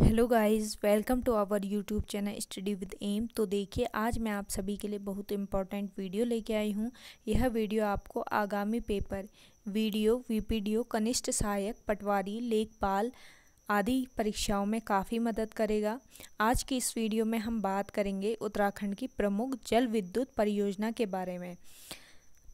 hello guys welcome to our YouTube channel study with M तो देखिए आज मैं आप सभी के लिए बहुत इम्पॉर्टेंट वीडियो लेके आई हूँ यह वीडियो आपको आगामी पेपर वीडियो वीपीडीओ कनिष्ठ सहायक पटवारी लेखपाल आदि परीक्षाओं में काफ़ी मदद करेगा आज की इस वीडियो में हम बात करेंगे उत्तराखंड की प्रमुख जल विद्युत परियोजना के बारे में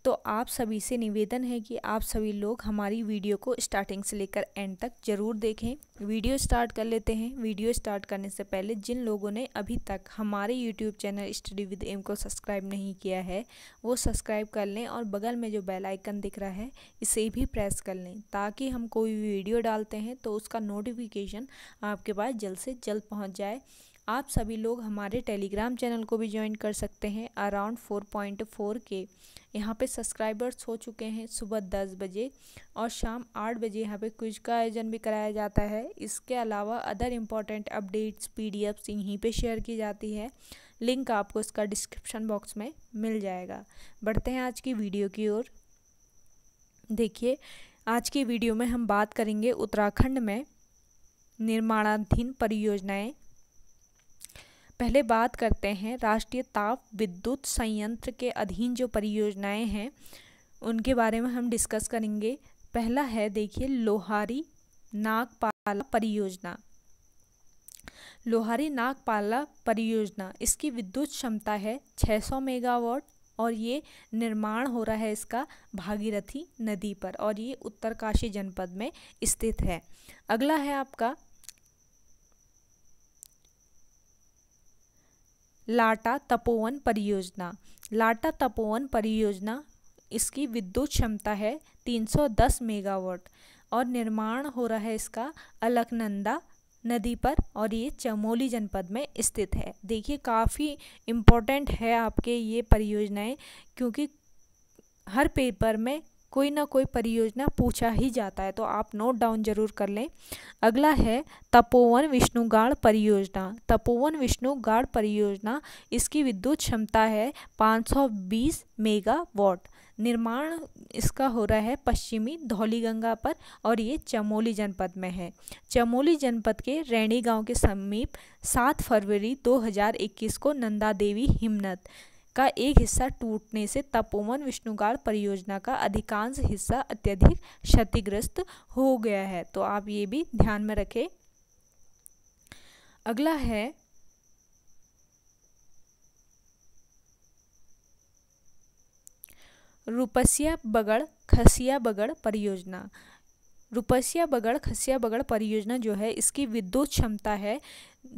तो आप सभी से निवेदन है कि आप सभी लोग हमारी वीडियो को स्टार्टिंग से लेकर एंड तक ज़रूर देखें वीडियो स्टार्ट कर लेते हैं वीडियो स्टार्ट करने से पहले जिन लोगों ने अभी तक हमारे YouTube channel study with M को सब्सक्राइब नहीं किया है वो सब्सक्राइब कर लें और बगल में जो बेल आइकन दिख रहा है इसे भी प्रेस कर लें ताकि हम कोई वीडियो डालते हैं तो उसका नोटिफिकेशन आपके पास जल्द से जल्द पहुँच जाए आप सभी लोग हमारे टेलीग्राम चैनल को भी ज्वाइन कर सकते हैं अराउंड फोर पॉइंट फोर के यहाँ पे सब्सक्राइबर्स हो चुके हैं सुबह दस बजे और शाम आठ बजे यहाँ पे क्विज का आयोजन भी कराया जाता है इसके अलावा other important updates P D Fs यहीं पर शेयर की जाती है लिंक आपको इसका डिस्क्रिप्शन बॉक्स में मिल जाएगा बढ़ते हैं आज की वीडियो की ओर देखिए आज की वीडियो में हम बात करेंगे उत्तराखंड में निर्माणाधीन परियोजनाएं पहले बात करते हैं राष्ट्रीय ताप विद्युत संयंत्र के अधीन जो परियोजनाएं हैं उनके बारे में हम डिस्कस करेंगे पहला है देखिए लोहारी नागपाला परियोजना लोहारी नागपाला परियोजना इसकी विद्युत क्षमता है 600 मेगावाट और ये निर्माण हो रहा है इसका भागीरथी नदी पर और ये उत्तरकाशी जनपद में स्थित है अगला है आपका लाटा तपोवन परियोजना लाटा तपोवन परियोजना इसकी विद्युत क्षमता है 310 मेगावाट और निर्माण हो रहा है इसका अलकनंदा नदी पर और ये चमोली जनपद में स्थित है देखिए काफ़ी इम्पोर्टेंट है आपके ये परियोजनाएं क्योंकि हर पेपर में कोई ना कोई परियोजना पूछा ही जाता है तो आप नोट डाउन जरूर कर लें अगला है तपोवन विष्णुगाढ़ परियोजना तपोवन विष्णुगाढ़ परियोजना इसकी विद्युत क्षमता है 520 मेगावाट निर्माण इसका हो रहा है पश्चिमी धौलीगंगा पर और ये चमोली जनपद में है चमोली जनपद के रैणी गांव के समीप 7 फरवरी 2021 को नंदा देवी हिमनत का एक हिस्सा टूटने से तपोवन विष्णुगार परियोजना का अधिकांश हिस्सा अत्यधिक क्षतिग्रस्त हो गया है तो आप ये भी ध्यान में रखें अगला है रुपसिया बगड़ खसिया बगड़ परियोजना रुपसिया बगड़ खसिया बगड़ परियोजना जो है इसकी विद्युत क्षमता है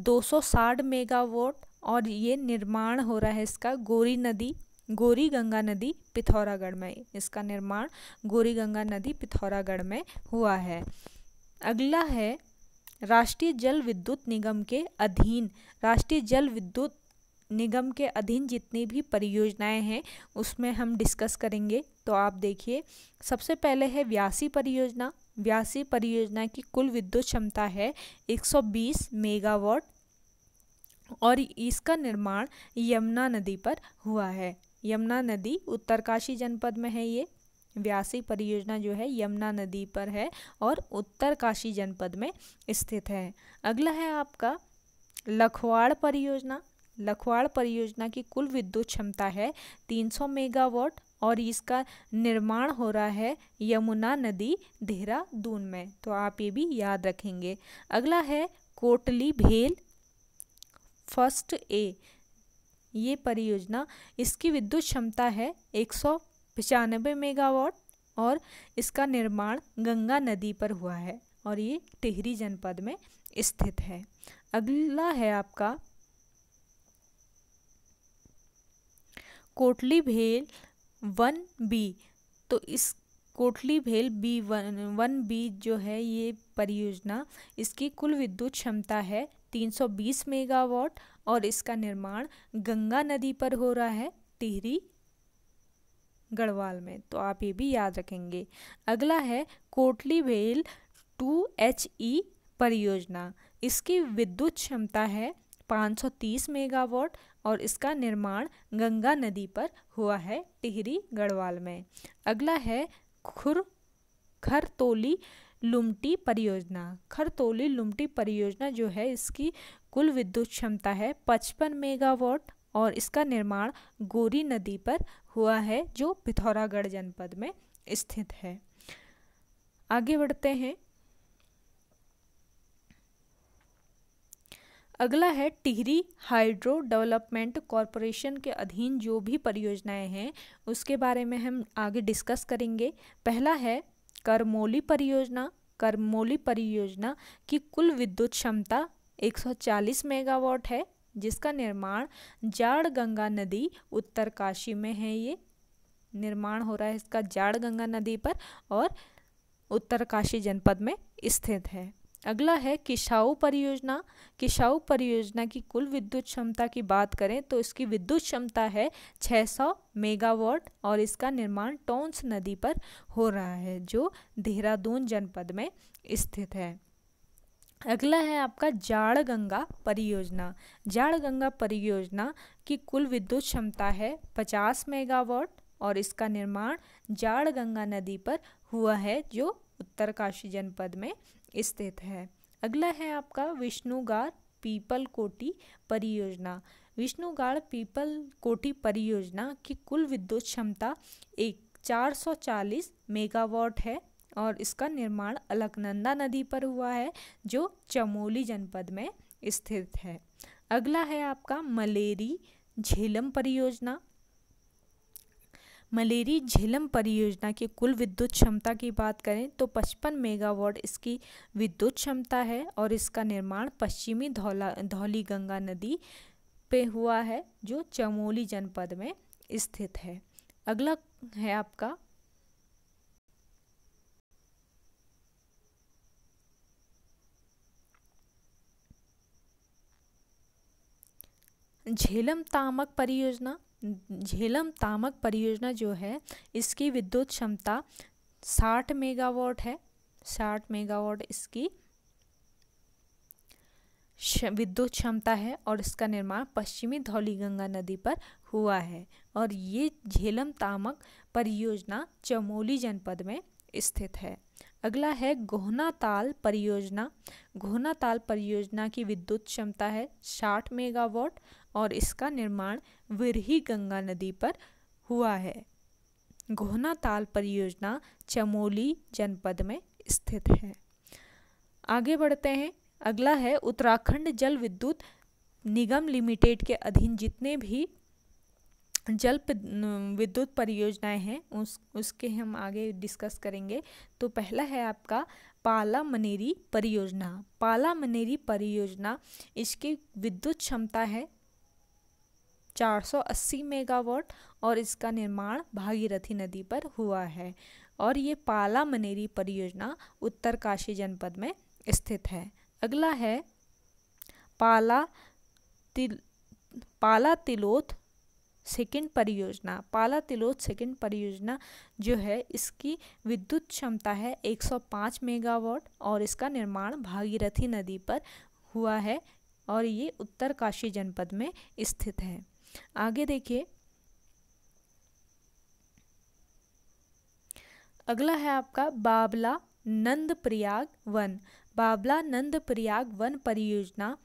260 मेगावाट और ये निर्माण हो रहा है इसका गोरी नदी गोरी गंगा नदी पिथौरागढ़ में इसका निर्माण गोरी गंगा नदी पिथौरागढ़ में हुआ है अगला है राष्ट्रीय जल विद्युत निगम के अधीन राष्ट्रीय जल विद्युत निगम के अधीन जितनी भी परियोजनाएं हैं उसमें हम डिस्कस करेंगे तो आप देखिए सबसे पहले है व्यासी परियोजना व्यासी परियोजना की कुल विद्युत क्षमता है 120 मेगावाट और इसका निर्माण यमुना नदी पर हुआ है यमुना नदी उत्तरकाशी जनपद में है ये व्यासी परियोजना जो है यमुना नदी पर है और उत्तरकाशी जनपद में स्थित है अगला है आपका लखवाड़ परियोजना लखवाड़ परियोजना की कुल विद्युत क्षमता है 300 मेगावाट और इसका निर्माण हो रहा है यमुना नदी देहरादून में तो आप ये भी याद रखेंगे अगला है कोटली भेल फर्स्ट ए ये परियोजना इसकी विद्युत क्षमता है एक सौ पचानबे मेगावाट और इसका निर्माण गंगा नदी पर हुआ है और ये टिहरी जनपद में स्थित है अगला है आपका कोटली भेल वन बी तो इस कोटली भेल बी वन वन बी जो है ये परियोजना इसकी कुल विद्युत क्षमता है 320 मेगावाट और इसका निर्माण गंगा नदी पर हो रहा है टिहरी गढ़वाल में तो आप ये भी याद रखेंगे अगला है Kotli Bhel two H E परियोजना इसकी विद्युत क्षमता है 530 मेगावाट और इसका निर्माण गंगा नदी पर हुआ है टिहरी गढ़वाल में अगला है खुर खरतोली लुमटी परियोजना खरतोली लुमटी परियोजना जो है इसकी कुल विद्युत क्षमता है पचपन मेगावाट और इसका निर्माण गोरी नदी पर हुआ है जो पिथौरागढ़ जनपद में स्थित है आगे बढ़ते हैं अगला है टिहरी हाइड्रो डेवलपमेंट कॉरपोरेशन के अधीन जो भी परियोजनाएं हैं उसके बारे में हम आगे डिस्कस करेंगे पहला है करमोली परियोजना करमोली परियोजना की कुल विद्युत क्षमता 140 मेगावाट है जिसका निर्माण जाड़ गंगा नदी उत्तरकाशी में है ये निर्माण हो रहा है इसका जाड़ गंगा नदी पर और उत्तरकाशी जनपद में स्थित है अगला है किशाऊ परियोजना किशाऊ परियोजना की कुल विद्युत क्षमता की बात करें तो इसकी विद्युत क्षमता है 600 मेगावाट और इसका निर्माण टोंस नदी पर हो रहा है जो देहरादून जनपद में स्थित है अगला है आपका जाड़ गंगा परियोजना जाड़ गंगा परियोजना की कुल विद्युत क्षमता है 50 मेगावाट और इसका निर्माण जाड़ गंगा नदी पर हुआ है जो उत्तरकाशी जनपद में स्थित है अगला है आपका विष्णुगाड़ पीपल कोटी परियोजना विष्णुगाड़ पीपल कोटी परियोजना की कुल विद्युत क्षमता एक 440 मेगावाट है और इसका निर्माण अलकनंदा नदी पर हुआ है जो चमोली जनपद में स्थित है अगला है आपका मलेरी झेलम परियोजना मलेरी झेलम परियोजना की कुल विद्युत क्षमता की बात करें तो 55 मेगावाट इसकी विद्युत क्षमता है और इसका निर्माण पश्चिमी धौला धौली गंगा नदी पे हुआ है जो चमोली जनपद में स्थित है अगला है आपका झेलम तामक परियोजना झेलम तामक परियोजना जो है इसकी विद्युत क्षमता साठ मेगावाट है साठ मेगावाट इसकी विद्युत क्षमता है और इसका निर्माण पश्चिमी धौली गंगा नदी पर हुआ है और ये झेलम तामक परियोजना चमोली जनपद में स्थित है अगला है गोहना ताल परियोजना गोहना ताल परियोजना की विद्युत क्षमता है 60 मेगावाट और इसका निर्माण विरही गंगा नदी पर हुआ है घोना ताल परियोजना चमोली जनपद में स्थित है आगे बढ़ते हैं अगला है उत्तराखंड जल विद्युत निगम लिमिटेड के अधीन जितने भी जल विद्युत परियोजनाएं हैं उस उसके हम आगे डिस्कस करेंगे तो पहला है आपका पाला मनेरी परियोजना पाला मनेरी परियोजना इसकी विद्युत क्षमता है 480 मेगावाट और इसका निर्माण भागीरथी नदी पर हुआ है और ये पाला मनेरी परियोजना उत्तरकाशी जनपद में स्थित है अगला है पाला तिल पाला तिलोथ सेकेंड परियोजना पाला तिलोथ सेकेंड परियोजना जो है इसकी विद्युत क्षमता है 105 मेगावाट और इसका निर्माण भागीरथी नदी पर हुआ है और ये उत्तर काशी जनपद में स्थित है आगे देखिए अगला है आपका बाबला नंद प्रयाग वन बाबला नंद प्रयाग वन परियोजना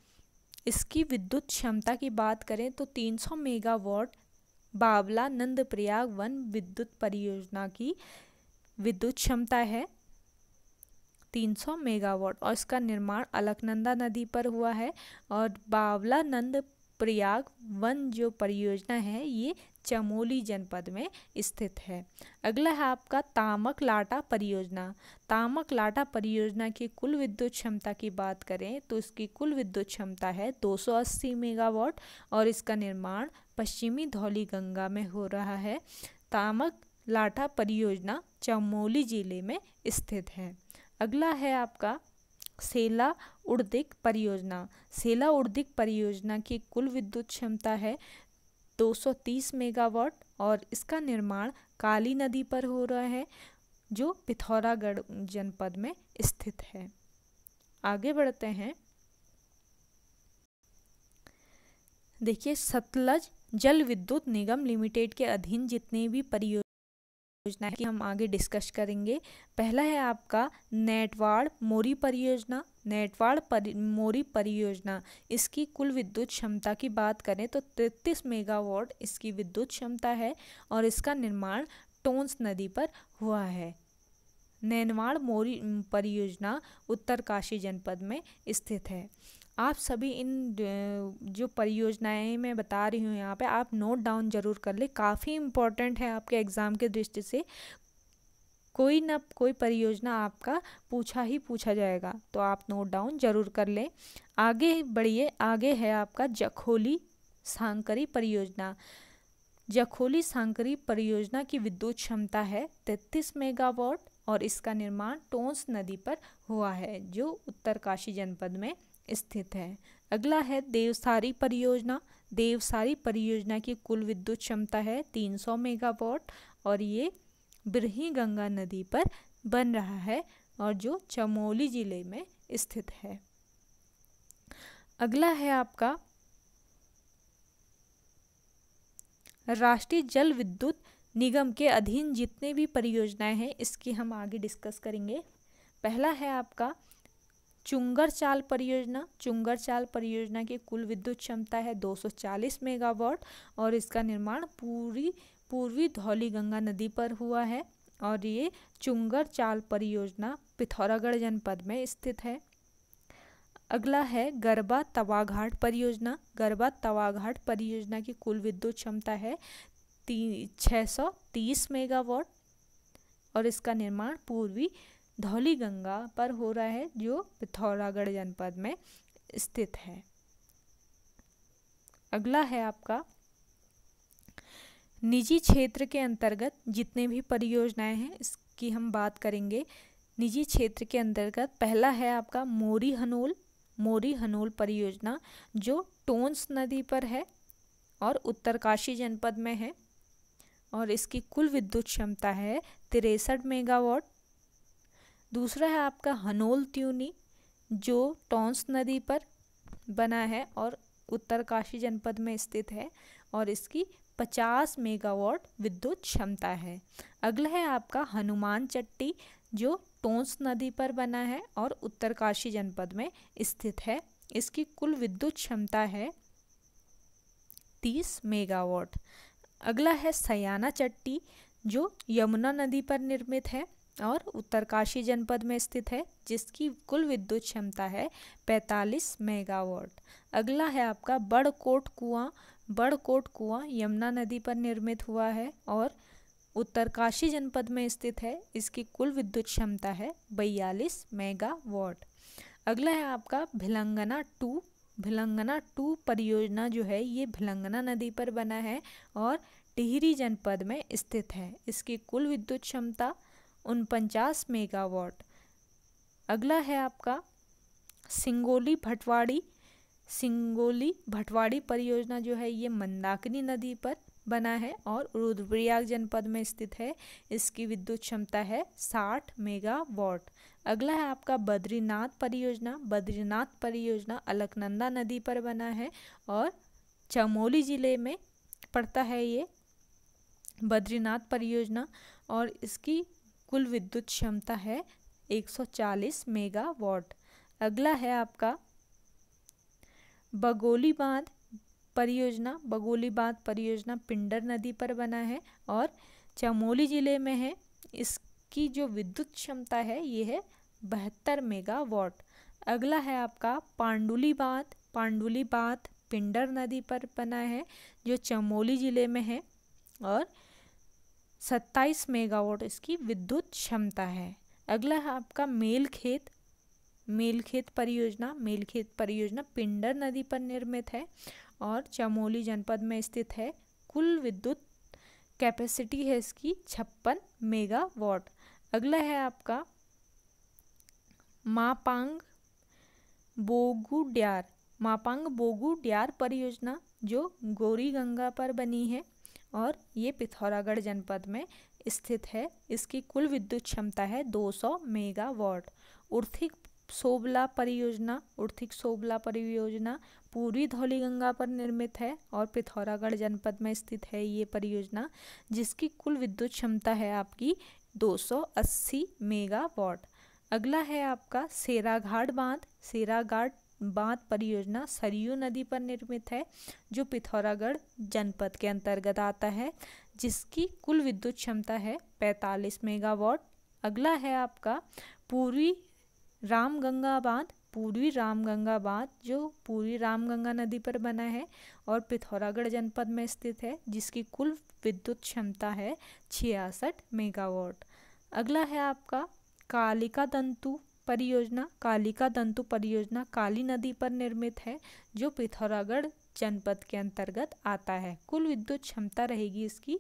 इसकी विद्युत क्षमता की बात करें तो 300 मेगावाट बाबला नंद प्रयाग वन विद्युत परियोजना की विद्युत क्षमता है 300 मेगावाट और इसका निर्माण अलकनंदा नदी पर हुआ है और बावला नंद प्रयाग वन जो परियोजना है ये चमोली जनपद में स्थित है अगला है आपका तामक लाटा परियोजना तामक लाटा परियोजना की कुल विद्युत क्षमता की बात करें तो इसकी कुल विद्युत क्षमता है 280 मेगावाट और इसका निर्माण पश्चिमी धौली गंगा में हो रहा है तामक लाठा परियोजना चमोली जिले में स्थित है अगला है आपका सेला उर्दिक परियोजना सेला उर्दिक परियोजना की कुल विद्युत क्षमता है 230 मेगावाट और इसका निर्माण काली नदी पर हो रहा है जो पिथौरागढ़ जनपद में स्थित है आगे बढ़ते हैं देखिए सतलज जल विद्युत निगम लिमिटेड के अधीन जितने भी परियोजना योजना की हम आगे डिस्कस करेंगे पहला है आपका नेटवाड़ मोरी परियोजना नेटवाड़ परि, मोरी परियोजना इसकी कुल विद्युत क्षमता की बात करें तो तैतीस मेगावाट इसकी विद्युत क्षमता है और इसका निर्माण टोंस नदी पर हुआ है नैनवाड़ मोरी परियोजना उत्तरकाशी जनपद में स्थित है आप सभी इन जो परियोजनाएं मैं बता रही हूँ यहाँ पे आप नोट डाउन ज़रूर कर लें काफ़ी इम्पॉर्टेंट है आपके एग्ज़ाम के दृष्टि से कोई ना कोई परियोजना आपका पूछा ही पूछा जाएगा तो आप नोट डाउन ज़रूर कर लें आगे बढ़िए आगे है आपका जखोली सांकरी परियोजना जखोली सांकरी परियोजना की विद्युत क्षमता है तैतीस मेगावाट और इसका निर्माण टोंस नदी पर हुआ है जो उत्तरकाशी जनपद में स्थित है अगला है देवसारी परियोजना देवसारी परियोजना की कुल विद्युत क्षमता है 300 मेगावाट और ये बिरही गंगा नदी पर बन रहा है और जो चमोली जिले में स्थित है अगला है आपका राष्ट्रीय जल विद्युत निगम के अधीन जितने भी परियोजनाएं हैं इसकी हम आगे डिस्कस करेंगे पहला है आपका चुंगर चाल परियोजना चुंगर चाल परियोजना की कुल विद्युत क्षमता है 240 मेगावाट और इसका निर्माण पूरी पूर्वी धौली गंगा नदी पर हुआ है और ये चुंगर चाल परियोजना पिथौरागढ़ जनपद में स्थित है अगला है गरबा तवाघाट परियोजना गरबा तवाघाट परियोजना की कुल विद्युत क्षमता है तीन छः सौ तीस मेगावाट और इसका निर्माण पूर्वी धौली गंगा पर हो रहा है जो पिथौरागढ़ जनपद में स्थित है अगला है आपका निजी क्षेत्र के अंतर्गत जितने भी परियोजनाएं हैं इसकी हम बात करेंगे निजी क्षेत्र के अंतर्गत पहला है आपका मोरी हनोल मोरी हनोल परियोजना जो टोंस नदी पर है और उत्तरकाशी जनपद में है और इसकी कुल विद्युत क्षमता है तिरसठ मेगावाट दूसरा है आपका हनोल त्यूनी जो टोंस नदी पर बना है और उत्तरकाशी जनपद में स्थित है और इसकी 50 मेगावाट विद्युत क्षमता है अगला है आपका हनुमान चट्टी जो टोंस नदी पर बना है और उत्तरकाशी जनपद में स्थित है इसकी कुल विद्युत क्षमता है 30 मेगावाट अगला है सयाना चट्टी जो यमुना नदी पर निर्मित है और उत्तरकाशी जनपद में स्थित है जिसकी कुल विद्युत क्षमता है 45 मेगावाट अगला है आपका बड़कोट कुआं बड़कोट कुआं यमुना नदी पर निर्मित हुआ है और उत्तरकाशी जनपद में स्थित है इसकी कुल विद्युत क्षमता है बयालीस मेगावाट अगला है आपका भिलंगना टू भिलंगना टू परियोजना जो है ये भिलंगना नदी पर बना है और टिहरी जनपद में स्थित है इसकी कुल विद्युत क्षमता उनपचास मेगावाट अगला है आपका सिंगोली भटवाड़ी सिंगोली भटवाड़ी परियोजना जो है ये मंदाकिनी नदी पर बना है और रुद्रप्रयाग जनपद में स्थित है इसकी विद्युत क्षमता है 60 मेगावाट अगला है आपका बद्रीनाथ परियोजना बद्रीनाथ परियोजना अलकनंदा नदी पर बना है और चमोली ज़िले में पड़ता है ये बद्रीनाथ परियोजना और इसकी कुल विद्युत क्षमता है 140 मेगावाट अगला है आपका बगोली बांध परियोजना बगोली बांध परियोजना पिंडर नदी पर बना है और चमोली ज़िले में है इसकी जो विद्युत क्षमता है ये है बहत्तर मेगावाट अगला है आपका पांडुली बांध पांडुली बांध पिंडर नदी पर बना है जो चमोली ज़िले में है और सत्ताईस मेगावाट इसकी विद्युत क्षमता है अगला है आपका मेल खेत मेल खेत परियोजना मेल खेत परियोजना पिंडर नदी पर निर्मित है और चमोली जनपद में स्थित है कुल विद्युत कैपेसिटी है इसकी छप्पन मेगावाट अगला है आपका मापांग बोगुड्यार मापांग बोगुड्यार परियोजना जो गौरी गंगा पर बनी है और ये पिथौरागढ़ जनपद में स्थित है इसकी कुल विद्युत क्षमता है 200 मेगावाट उर्थिक सोबला परियोजना उर्थिक सोबला परियोजना पूर्वी धौली गंगा पर निर्मित है और पिथौरागढ़ जनपद में स्थित है ये परियोजना जिसकी कुल विद्युत क्षमता है आपकी 280 मेगावाट अगला है आपका सेराघाट बांध सेराघाट बांध परियोजना सरयू नदी पर निर्मित है जो पिथौरागढ़ जनपद के अंतर्गत आता है जिसकी कुल विद्युत क्षमता है 45 मेगावाट अगला है आपका पूर्वी रामगंगा बांध पूर्वी रामगंगा बांध जो पूर्वी रामगंगा नदी पर बना है और पिथौरागढ़ जनपद में स्थित है जिसकी कुल विद्युत क्षमता है छियासठ मेगावाट अगला है आपका कालिका तंतु परियोजना कालिका दंतु परियोजना काली नदी पर निर्मित है जो पिथौरागढ़ जनपद के अंतर्गत आता है कुल विद्युत क्षमता रहेगी इसकी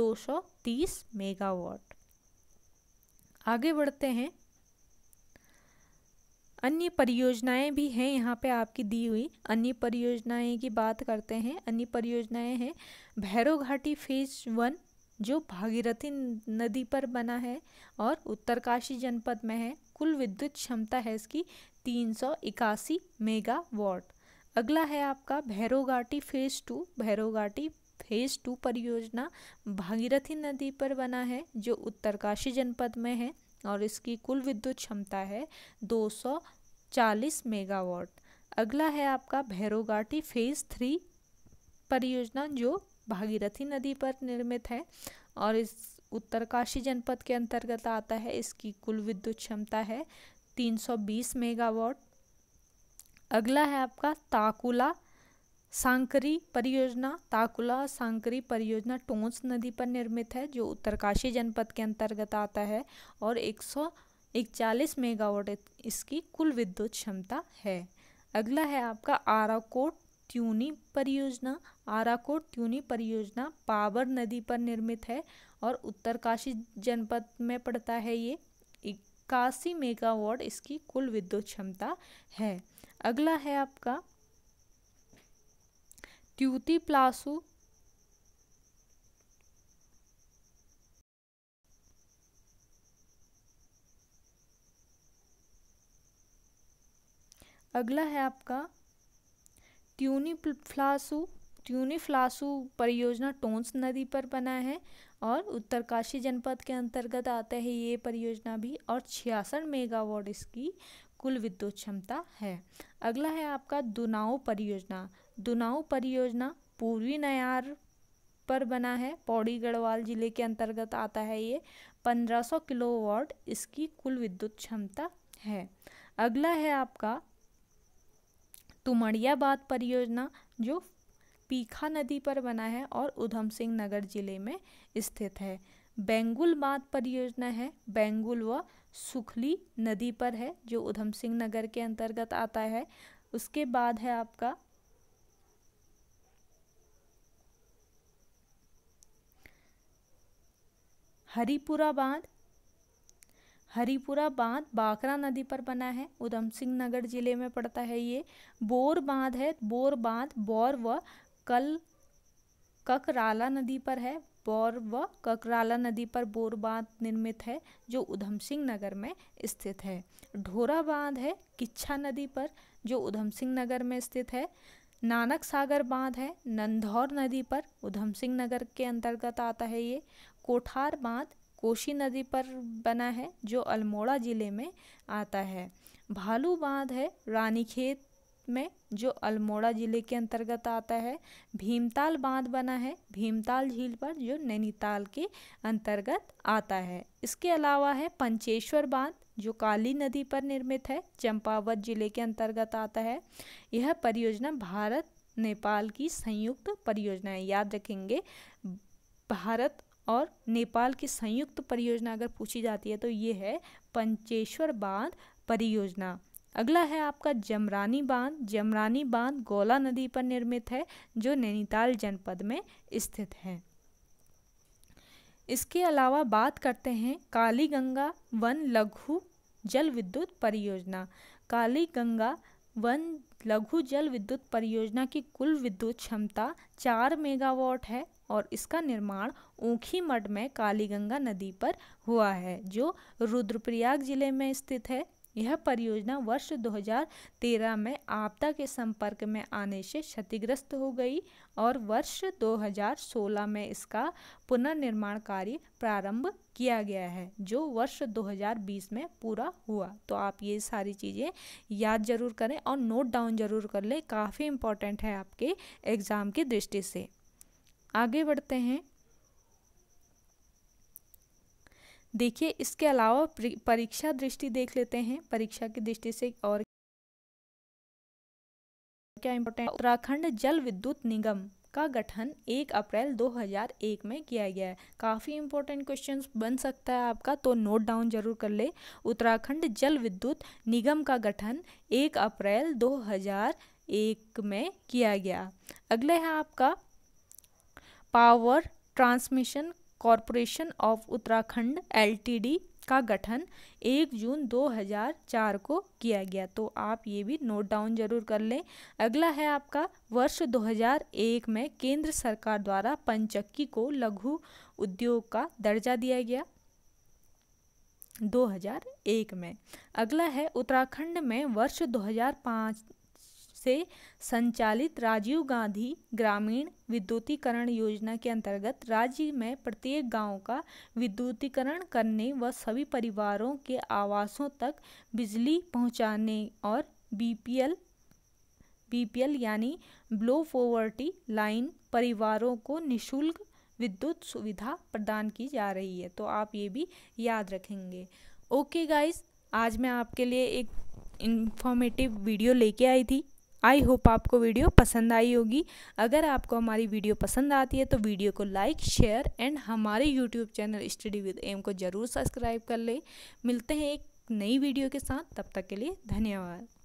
230 मेगावाट आगे बढ़ते हैं अन्य परियोजनाएं भी हैं यहाँ पे आपकी दी हुई अन्य परियोजनाएं की बात करते हैं अन्य परियोजनाएं हैं भैरव घाटी फेज वन जो भागीरथी नदी पर बना है और उत्तरकाशी जनपद में है कुल विद्युत क्षमता है इसकी तीन सौ इक्यासी मेगावाट अगला है आपका Bhairoghati phase two Bhairoghati phase two परियोजना भागीरथी नदी पर बना है जो उत्तरकाशी जनपद में है और इसकी कुल विद्युत क्षमता है दो सौ चालीस मेगावाट अगला है आपका भैरोघाटी फेज थ्री परियोजना जो भागीरथी नदी पर निर्मित है और इस उत्तरकाशी जनपद के अंतर्गत आता है इसकी कुल विद्युत क्षमता है 320 मेगावाट अगला है आपका ताकुला सांकरी परियोजना ताकुला सांकरी परियोजना टोंस नदी पर निर्मित है जो उत्तरकाशी जनपद के अंतर्गत आता है और एक सौ इकचालीस मेगावाट इसकी कुल विद्युत क्षमता है अगला है आपका आराकोट त्यूनी परियोजना आराकोट त्यूनी परियोजना पावर नदी पर निर्मित है और उत्तरकाशी जनपद में पड़ता है ये इक्यासी मेगावाट इसकी कुल विद्युत क्षमता है अगला है आपका त्यूती प्लासू अगला है आपका ट्यूनी फ्लासू ट्यूनीफ्लासू परियोजना टोंस नदी पर बना है और उत्तरकाशी जनपद के अंतर्गत आता है ये परियोजना भी और छियासठ मेगावाट इसकी कुल विद्युत क्षमता है अगला है आपका दुनाऊ परियोजना दुनाऊ परियोजना पूर्वी नयार पर बना है पौड़ी गढ़वाल जिले के अंतर्गत आता है ये 1500 किलोवाट इसकी कुल विद्युत क्षमता है अगला है आपका तुमड़ियाबाद परियोजना जो पीखा नदी पर बना है और उधम सिंह नगर जिले में स्थित है बेंगुल बांध परियोजना है बेंगुल व सुखली नदी पर है जो उधम सिंह नगर के अंतर्गत आता है उसके बाद है आपका हरिपुरा बांध हरिपुरा बांध बाकरा नदी पर बना है उधम सिंह नगर जिले में पड़ता है ये बोर बांध है बोर बांध बौर व कल ककराला नदी पर है बौर व ककराला नदी पर बोर बांध निर्मित है जो उधम सिंह नगर में स्थित है ढोरा बांध है किच्छा नदी पर जो उधम सिंह नगर में स्थित है नानक सागर बांध है नंधौर नदी पर उधम सिंह नगर के अंतर्गत आता है ये कोठार बांध कोशी नदी पर बना है जो अल्मोड़ा जिले में आता है भालू बांध है रानीखेत में जो अल्मोड़ा ज़िले के अंतर्गत आता है भीमताल बांध बना है भीमताल झील पर जो नैनीताल के अंतर्गत आता है इसके अलावा है पंचेश्वर बांध जो काली नदी पर निर्मित है चंपावत जिले के अंतर्गत आता है यह परियोजना भारत नेपाल की संयुक्त परियोजना है याद रखेंगे भारत और नेपाल की संयुक्त परियोजना अगर पूछी जाती है तो ये है पंचेश्वर बांध परियोजना अगला है आपका जमरानी बांध जमरानी बांध गोला नदी पर निर्मित है जो नैनीताल जनपद में स्थित है इसके अलावा बात करते हैं काली गंगा वन लघु जल विद्युत परियोजना काली गंगा वन लघु जल विद्युत परियोजना की कुल विद्युत क्षमता चार मेगावाट है और इसका निर्माण ऊखी मठ में कालीगंगा नदी पर हुआ है जो रुद्रप्रयाग जिले में स्थित है यह परियोजना वर्ष 2013 में आपदा के संपर्क में आने से क्षतिग्रस्त हो गई और वर्ष 2016 में इसका पुनर्निर्माण कार्य प्रारंभ किया गया है जो वर्ष 2020 में पूरा हुआ तो आप ये सारी चीज़ें याद जरूर करें और नोट डाउन जरूर कर लें काफ़ी इम्पोर्टेंट है आपके एग्ज़ाम की दृष्टि से आगे बढ़ते हैं देखिए इसके अलावा परीक्षा दृष्टि देख लेते हैं परीक्षा की दृष्टि से और क्या इम्पोर्टेंट उत्तराखंड जल विद्युत निगम का गठन 1 अप्रैल 2001 में किया गया है काफ़ी इंपॉर्टेंट क्वेश्चन बन सकता है आपका तो नोट डाउन जरूर कर ले उत्तराखंड जल विद्युत निगम का गठन 1 अप्रैल 2001 में किया गया अगला है आपका power transmission corporation of Uttarakhand LTD का गठन 1 जून 2004 को किया गया तो आप ये भी नोट डाउन जरूर कर लें अगला है आपका वर्ष 2001 में केंद्र सरकार द्वारा पंचक्की को लघु उद्योग का दर्जा दिया गया 2001 में अगला है उत्तराखंड में वर्ष 2005 से संचालित राजीव गांधी ग्रामीण विद्युतीकरण योजना के अंतर्गत राज्य में प्रत्येक गांव का विद्युतीकरण करने व सभी परिवारों के आवासों तक बिजली पहुंचाने और बीपीएल बीपीएल यानी ब्लो पॉवर्टी लाइन परिवारों को निशुल्क विद्युत सुविधा प्रदान की जा रही है तो आप ये भी याद रखेंगे ओके गाइस आज मैं आपके लिए एक इन्फॉर्मेटिव वीडियो लेके आई थी आई होप आपको वीडियो पसंद आई होगी अगर आपको हमारी वीडियो पसंद आती है तो वीडियो को लाइक शेयर एंड हमारे YouTube channel study with M को ज़रूर सब्सक्राइब कर लें मिलते हैं एक नई वीडियो के साथ तब तक के लिए धन्यवाद